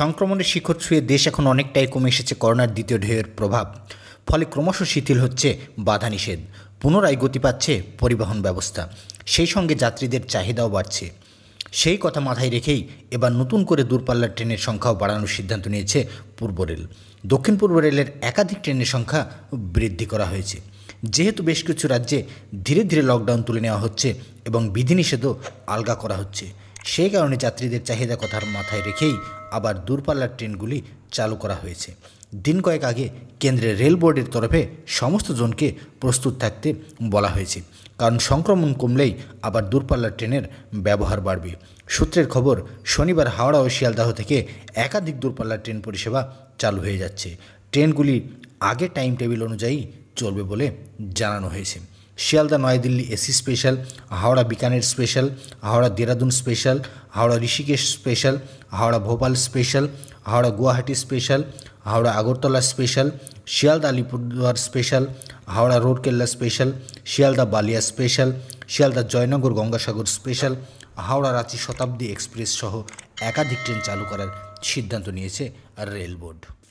সংক্রমণের শিখর ছুঁয়ে দেশ এখন অনেকটাই কমে এসেছে করোনার দ্বিতীয় ঢেউয়ের প্রভাব ফলে ক্রমশ শিথিল হচ্ছে বাধা নিষেধ পুনরায় গতি পাচ্ছে পরিবহন ব্যবস্থা সেই সঙ্গে যাত্রীদের চাহিদাও বাড়ছে সেই কথা মাথায় রেখেই এবার নতুন করে দূরপাল্লার ট্রেনের সংখ্যাও বাড়ানোর সিদ্ধান্ত নিয়েছে পূর্ব রেল দক্ষিণ পূর্ব রেলের একাধিক ট্রেনের সংখ্যা বৃদ্ধি করা হয়েছে যেহেতু বেশ কিছু রাজ্যে ধীরে ধীরে লকডাউন তুলে নেওয়া হচ্ছে এবং বিধিনিষেধও আলগা করা হচ্ছে সেই কারণে যাত্রীদের চাহিদা কথার মাথায় রেখেই আবার দূরপাল্লার ট্রেনগুলি চালু করা হয়েছে দিন কয়েক আগে কেন্দ্রের রেল বোর্ডের তরফে সমস্ত জনকে প্রস্তুত থাকতে বলা হয়েছে কারণ সংক্রমণ কমলেই আবার দূরপাল্লার ট্রেনের ব্যবহার বাড়বে সূত্রের খবর শনিবার হাওড়া ও শিয়ালদাহ থেকে একাধিক দূরপাল্লার ট্রেন পরিষেবা চালু হয়ে যাচ্ছে ট্রেনগুলি আগে টাইম টেবিল অনুযায়ী চলবে বলে জানানো হয়েছে Sealdah Nayadilli AC special Howrah Bikaner special Howrah Dehradun special Howrah Rishikesh special Howrah Bhopal special Howrah Guwahati special Howrah Agartala special Sealdah Alipurduar special Howrah Rourkela special Sealdah Ballia special Sealdah Jaynagar Gangasagar special Howrah Ranchi Shatabdi express সহ একাধিক ট্রেন চালু করার সিদ্ধান্ত নিয়েছে রেল বোর্ড